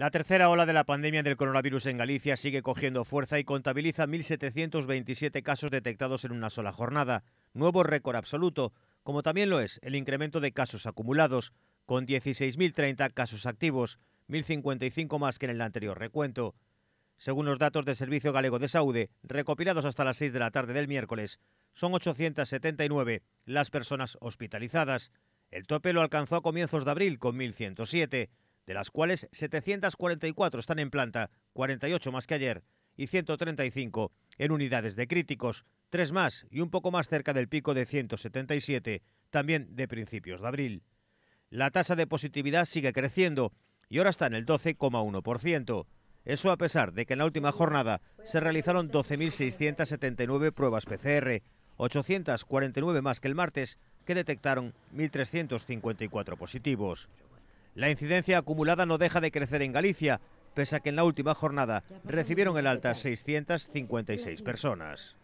La tercera ola de la pandemia del coronavirus en Galicia sigue cogiendo fuerza y contabiliza 1.727 casos detectados en una sola jornada, nuevo récord absoluto, como también lo es el incremento de casos acumulados, con 16.030 casos activos, 1.055 más que en el anterior recuento. Según los datos del Servicio Galego de Saúde, recopilados hasta las 6 de la tarde del miércoles, son 879 las personas hospitalizadas. El tope lo alcanzó a comienzos de abril con 1.107 de las cuales 744 están en planta, 48 más que ayer, y 135 en unidades de críticos, tres más y un poco más cerca del pico de 177, también de principios de abril. La tasa de positividad sigue creciendo y ahora está en el 12,1%. Eso a pesar de que en la última jornada se realizaron 12.679 pruebas PCR, 849 más que el martes, que detectaron 1.354 positivos. La incidencia acumulada no deja de crecer en Galicia, pese a que en la última jornada recibieron el alta 656 personas.